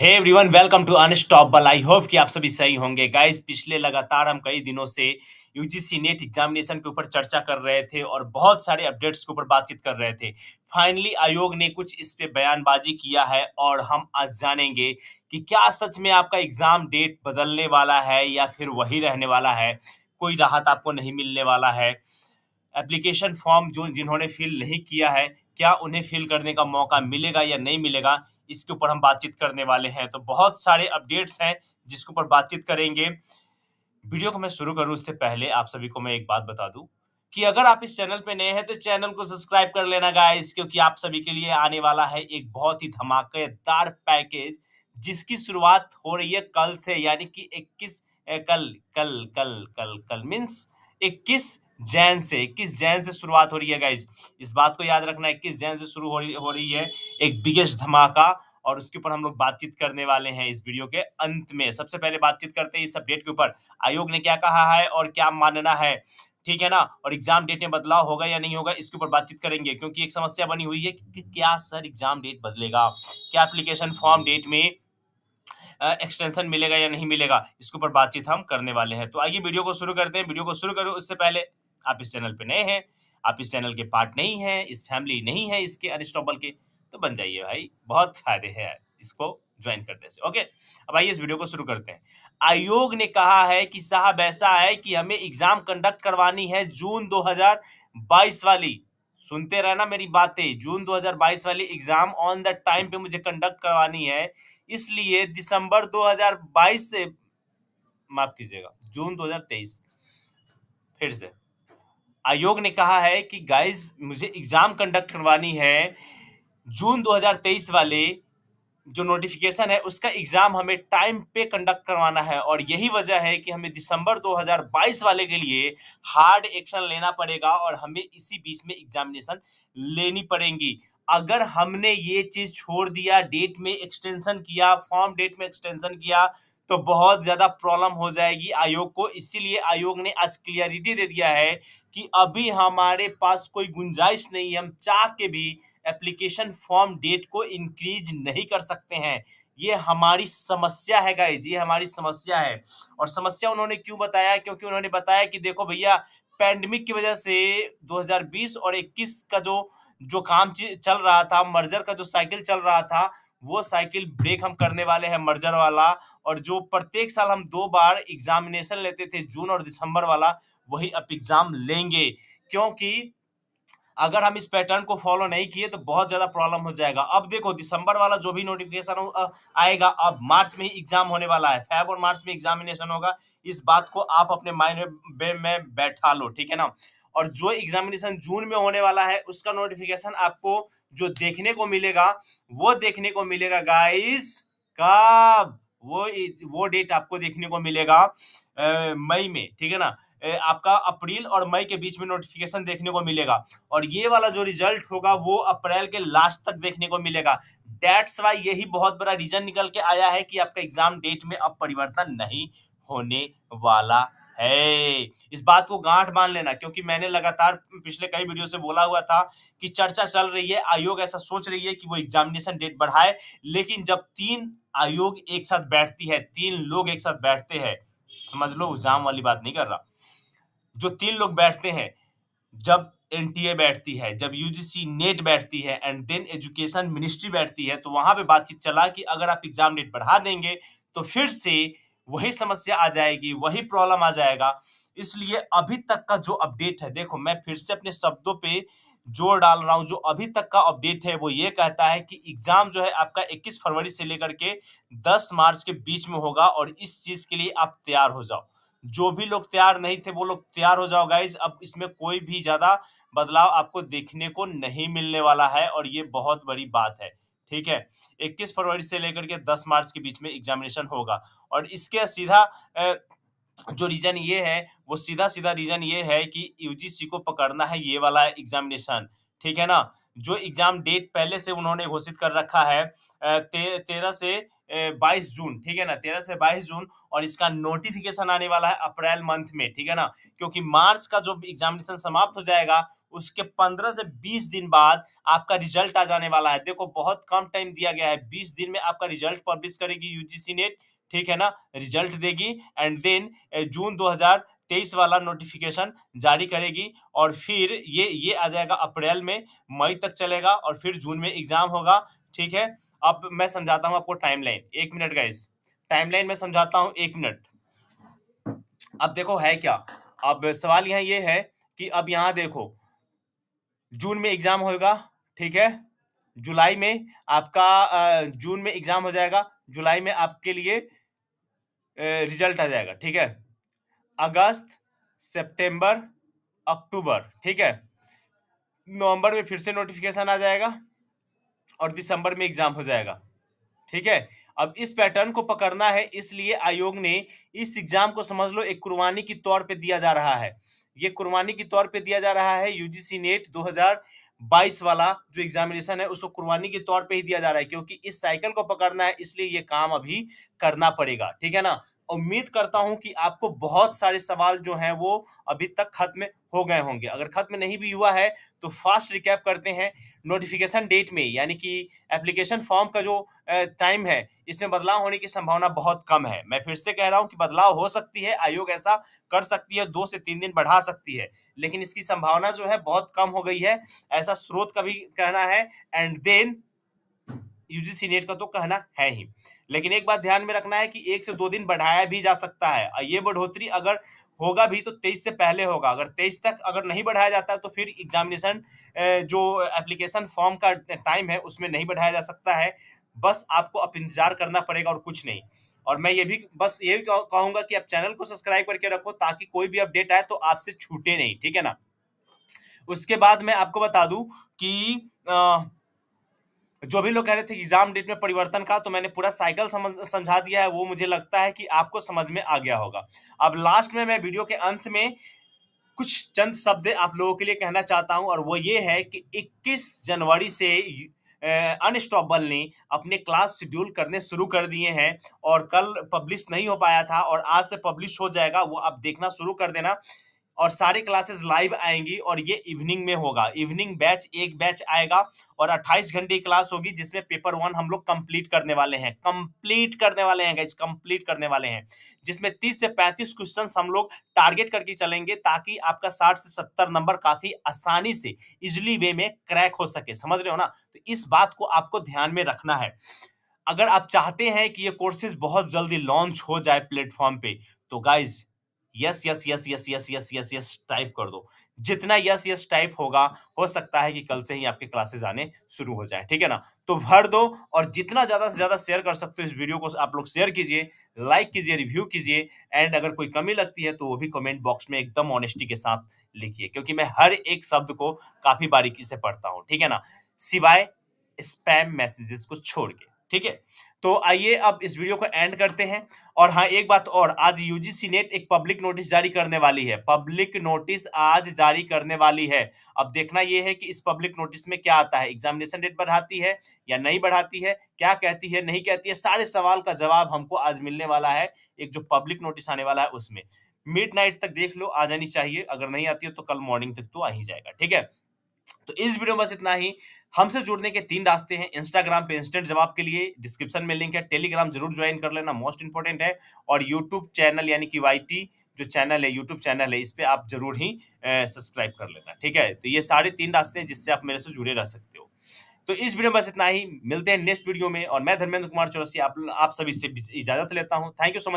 hey everyone welcome to unstoppable I hope कि आप सभी सही होंगे गाइस पिछले लगातार हम कई दिनों से यूजीसी नेट एग्जामिनेशन के ऊपर चर्चा कर रहे थे और बहुत सारे अपडेट्स के ऊपर बातचीत कर रहे थे फाइनली आयोग ने कुछ इस पे बयानबाजी किया है और हम आज जानेंगे कि क्या सच में आपका एग्जाम डेट बदलने वाला है या फिर वही रहने वाला है कोई राहत आपको नहीं मिलने वाला है एप्लीकेशन फॉर्म जो जिन्होंने फिल नहीं किया है क्या उन्हें फिल करने का मौका मिलेगा या नहीं मिलेगा इसके ऊपर हम बातचीत करने वाले हैं तो बहुत सारे अपडेट्स हैं जिसके ऊपर बातचीत करेंगे वीडियो को मैं शुरू करूं उससे पहले आप सभी को मैं एक बात बता दूं कि अगर आप इस चैनल पे नए हैं तो चैनल को सब्सक्राइब कर लेना गाइस क्योंकि आप सभी के लिए आने वाला है एक बहुत ही धमाकेदार पैकेज जिसकी शुरुआत हो रही है कल से यानी कि 21 कल कल कल कल कल मीन्स इक्कीस जैन से किस जैन से शुरुआत हो रही है गाइज इस बात को याद रखना इक्कीस जैन से शुरू हो रही हो रही है एक बिगेस्ट धमाका और उसके ऊपर हम लोग बातचीत करने वाले हैं इस वीडियो के अंत में सबसे पहले बातचीत करते हैं इस अपडेट के ऊपर आयोग ने क्या कहा है और क्या मानना है ठीक है ना और एग्जाम डेट में बदलाव होगा या नहीं होगा इसके ऊपर बातचीत करेंगे क्योंकि एक समस्या बनी हुई है कि क्या सर एग्जाम डेट बदलेगा क्या एप्लीकेशन फॉर्म डेट में एक्सटेंशन मिलेगा या नहीं मिलेगा इसके ऊपर बातचीत हम करने वाले हैं तो आइए वीडियो को शुरू करते हैं वीडियो को शुरू करो उससे पहले आप इस चैनल पर नए हैं आप इस चैनल के पार्ट नहीं हैं इस फैमिली नहीं है इसके अनस्टॉपल के तो बन जाइए भाई बहुत फायदे हैं इसको ज्वाइन करने से ओके अब आइए इस वीडियो को शुरू करते हैं आयोग ने कहा है कि साहब ऐसा है कि हमें एग्जाम कंडक्ट करवानी है जून 2022 वाली सुनते रहना मेरी बातें जून 2022 वाली एग्जाम ऑन द टाइम पे मुझे कंडक्ट करवानी है इसलिए दिसंबर 2022 से माफ कीजिएगा जून 2023 फिर से आयोग ने कहा है कि गाइस मुझे एग्जाम कंडक्ट करवानी है जून 2023 वाले जो नोटिफिकेशन है उसका एग्ज़ाम हमें टाइम पे कंडक्ट करवाना है और यही वजह है कि हमें दिसंबर 2022 वाले के लिए हार्ड एक्शन लेना पड़ेगा और हमें इसी बीच में एग्जामिनेशन लेनी पड़ेगी अगर हमने ये चीज़ छोड़ दिया डेट में एक्सटेंशन किया फॉर्म डेट में एक्सटेंशन किया तो बहुत ज़्यादा प्रॉब्लम हो जाएगी आयोग को इसीलिए आयोग ने आज क्लियरिटी दे दिया है कि अभी हमारे पास कोई गुंजाइश नहीं हम चाह के भी एप्लीकेशन फॉर्म डेट को इंक्रीज नहीं कर सकते हैं ये हमारी समस्या है गाइज ये हमारी समस्या है और समस्या उन्होंने क्यों बताया क्योंकि उन्होंने बताया कि देखो भैया पैंडमिक की वजह से 2020 और 21 का जो जो काम चल रहा था मर्जर का जो साइकिल चल रहा था वो साइकिल ब्रेक हम करने वाले हैं मर्जर वाला और जो प्रत्येक साल हम दो बार एग्जामिनेशन लेते थे जून और दिसंबर वाला वही अब एग्जाम लेंगे क्योंकि अगर हम इस पैटर्न को फॉलो नहीं किए तो बहुत ज़्यादा प्रॉब्लम हो जाएगा अब देखो दिसंबर वाला जो भी नोटिफिकेशन आएगा अब मार्च में ही एग्जाम होने वाला है फैब और मार्च में एग्जामिनेशन होगा इस बात को आप अपने माइंड में बैठा लो ठीक है ना और जो एग्जामिनेशन जून में होने वाला है उसका नोटिफिकेशन आपको जो देखने को मिलेगा वो देखने को मिलेगा गाइस कब वो वो डेट आपको देखने को मिलेगा मई में ठीक है ना आपका अप्रैल और मई के बीच में नोटिफिकेशन देखने को मिलेगा और ये वाला जो रिजल्ट होगा वो अप्रैल के लास्ट तक देखने को मिलेगा डेट्स वाई यही बहुत बड़ा रीजन निकल के आया है कि आपका एग्जाम डेट में अब परिवर्तन नहीं होने वाला है इस बात को गांठ मान लेना क्योंकि मैंने लगातार पिछले कई वीडियो से बोला हुआ था कि चर्चा चल रही है आयोग ऐसा सोच रही है कि वो एग्जामिनेशन डेट बढ़ाए लेकिन जब तीन आयोग एक साथ बैठती है तीन लोग एक साथ बैठते हैं समझ लो एग्जाम वाली बात नहीं कर रहा जो तीन लोग बैठते हैं जब एनटीए बैठती है जब यूजीसी नेट e बैठती है एंड देन एजुकेशन मिनिस्ट्री बैठती है तो वहां पे बातचीत चला कि अगर आप एग्जाम डेट बढ़ा देंगे तो फिर से वही समस्या आ जाएगी वही प्रॉब्लम आ जाएगा इसलिए अभी तक का जो अपडेट है देखो मैं फिर से अपने शब्दों पे जोर डाल रहा हूं जो अभी तक का अपडेट है वो ये कहता है कि एग्जाम जो है आपका 21 फरवरी से लेकर के 10 मार्च के बीच में होगा और इस चीज के लिए आप तैयार हो जाओ जो भी लोग तैयार नहीं थे वो लोग तैयार हो जाओ गाइज अब इसमें कोई भी ज्यादा बदलाव आपको देखने को नहीं मिलने वाला है और ये बहुत बड़ी बात है ठीक है 21 फरवरी से लेकर के 10 मार्च के बीच में एग्जामिनेशन होगा और इसके सीधा जो रीजन ये है वो सीधा सीधा रीजन ये है कि यूजीसी को पकड़ना है ये वाला एग्जामिनेशन ठीक है ना जो एग्जाम डेट पहले से उन्होंने घोषित कर रखा है तेरह से बाईस जून ठीक है ना तेरह से बाईस जून और इसका नोटिफिकेशन आने वाला है अप्रैल मंथ में ठीक है ना क्योंकि मार्च का जो एग्जामिनेशन समाप्त हो जाएगा उसके पंद्रह से बीस दिन बाद आपका रिजल्ट आ जाने वाला है देखो बहुत कम टाइम दिया गया है बीस दिन में आपका रिजल्ट पब्लिश करेगी यूजीसी नेट ठीक है ना रिजल्ट देगी एंड देन जून दो तेईस वाला नोटिफिकेशन जारी करेगी और फिर ये ये आ जाएगा अप्रैल में मई तक चलेगा और फिर जून में एग्जाम होगा ठीक है अब मैं समझाता हूँ आपको टाइमलाइन एक मिनट गाइस टाइमलाइन में समझाता हूँ एक मिनट अब देखो है क्या अब सवाल यहां ये है कि अब यहां देखो जून में एग्जाम होगा ठीक है जुलाई में आपका जून में एग्जाम हो जाएगा जुलाई में आपके लिए रिजल्ट आ जाएगा ठीक है अगस्त सितंबर अक्टूबर ठीक है नवंबर में फिर से नोटिफिकेशन आ जाएगा और दिसंबर में एग्जाम हो जाएगा ठीक है अब इस पैटर्न को पकड़ना है इसलिए आयोग ने इस एग्जाम को समझ लो एक कुर्बानी के तौर पे दिया जा रहा है ये कुर्बानी के तौर पे दिया जा रहा है यूजीसी नेट 2022 वाला जो एग्जामिनेशन है उसको कुर्बानी के तौर पे ही दिया जा रहा है क्योंकि इस साइकिल को पकड़ना है इसलिए ये काम अभी करना पड़ेगा ठीक है ना उम्मीद करता हूं कि आपको बहुत सारे सवाल जो हैं वो अभी तक खत्म हो गए होंगे अगर खत्म नहीं भी हुआ है तो फास्ट रिकैप करते हैं नोटिफिकेशन डेट में यानी कि एप्लीकेशन फॉर्म का जो टाइम है इसमें बदलाव होने की संभावना बहुत कम है मैं फिर से कह रहा हूं कि बदलाव हो सकती है आयोग ऐसा कर सकती है दो से तीन दिन बढ़ा सकती है लेकिन इसकी संभावना जो है बहुत कम हो गई है ऐसा स्रोत का भी कहना है एंड देन यूजीसी नेट का तो कहना है ही लेकिन एक बात ध्यान में रखना है कि एक से दो दिन बढ़ाया भी जा सकता है ये बढ़ोतरी अगर होगा भी तो तेईस से पहले होगा अगर तेईस तक अगर नहीं बढ़ाया जाता तो फिर एग्जामिनेशन जो एप्लीकेशन फॉर्म का टाइम है उसमें नहीं बढ़ाया जा सकता है बस आपको अब इंतजार करना पड़ेगा और कुछ नहीं और मैं ये भी बस ये भी कहूंगा कि आप चैनल को सब्सक्राइब करके रखो ताकि कोई भी अपडेट आए तो आपसे छूटे नहीं ठीक है ना उसके बाद मैं आपको बता दूं कि आ, जो भी लोग कह रहे थे एग्जाम डेट में परिवर्तन का तो मैंने पूरा साइकिल समझा दिया है वो मुझे लगता है कि आपको समझ में आ गया होगा अब लास्ट में मैं वीडियो के अंत में कुछ चंद शब्द आप लोगों के लिए कहना चाहता हूं और वो ये है कि 21 जनवरी से अनस्टॉपबल ने अपने क्लास शेड्यूल करने शुरू कर दिए हैं और कल पब्लिश नहीं हो पाया था और आज से पब्लिश हो जाएगा वो आप देखना शुरू कर देना और सारी क्लासेस लाइव आएंगी और ये इवनिंग में होगा इवनिंग बैच एक बैच आएगा और 28 घंटे क्लास होगी जिसमें पेपर वन हम लोग कंप्लीट करने वाले हैं कंप्लीट करने वाले हैं गाइज कंप्लीट करने वाले हैं जिसमें 30 से 35 क्वेश्चन हम लोग टारगेट करके चलेंगे ताकि आपका 60 से 70 नंबर काफी आसानी से इजिली वे में क्रैक हो सके समझ रहे हो ना तो इस बात को आपको ध्यान में रखना है अगर आप चाहते हैं कि ये कोर्सेज बहुत जल्दी लॉन्च हो जाए प्लेटफॉर्म पे तो guys yes yes yes yes yes yes yes yes type कर दो जितना यस यस टाइप होगा हो सकता है कि कल से ही आपके क्लासेस आने शुरू हो जाए ठीक है ना तो भर दो और जितना ज़्यादा से ज़्यादा शेयर कर सकते हो इस वीडियो को आप लोग शेयर कीजिए लाइक कीजिए रिव्यू कीजिए एंड अगर कोई कमी लगती है तो वो भी कमेंट बॉक्स में एकदम ऑनेस्टी के साथ लिखिए क्योंकि मैं हर एक शब्द को काफ़ी बारीकी से पढ़ता हूँ ठीक है ना सिवाय स्पैम मैसेजेस को छोड़ के ठीक है तो आइए अब इस वीडियो को एंड करते हैं और हाँ एक बात और आज यूजीसी नेट एक पब्लिक नोटिस जारी करने वाली है पब्लिक नोटिस आज जारी करने वाली है अब देखना यह है कि इस पब्लिक नोटिस में क्या आता है एग्जामिनेशन डेट बढ़ाती है या नहीं बढ़ाती है क्या कहती है नहीं कहती है सारे सवाल का जवाब हमको आज मिलने वाला है एक जो पब्लिक नोटिस आने वाला है उसमें मिड नाइट तक देख लो आ जानी चाहिए अगर नहीं आती है तो कल मॉर्निंग तक तो आ ही जाएगा ठीक है तो इस वीडियो में बस इतना ही हमसे जुड़ने के तीन रास्ते हैं इंस्टाग्राम पे इंस्टेंट जवाब के लिए डिस्क्रिप्शन में लिंक है टेलीग्राम जरूर ज्वाइन कर लेना मोस्ट इंपॉर्टेंट है और यूट्यूब चैनल यानी कि वाई जो चैनल है यूट्यूब चैनल है इस पर आप जरूर ही सब्सक्राइब कर लेना ठीक है तो ये सारे तीन रास्ते हैं जिससे आप मेरे से जुड़े रह सकते हो तो इस वीडियो में बस इतना ही मिलते हैं नेक्स्ट वीडियो में और मैं धर्मेंद्र कुमार चौरसी आप, आप सभी से इजाजत लेता हूँ थैंक यू सो मच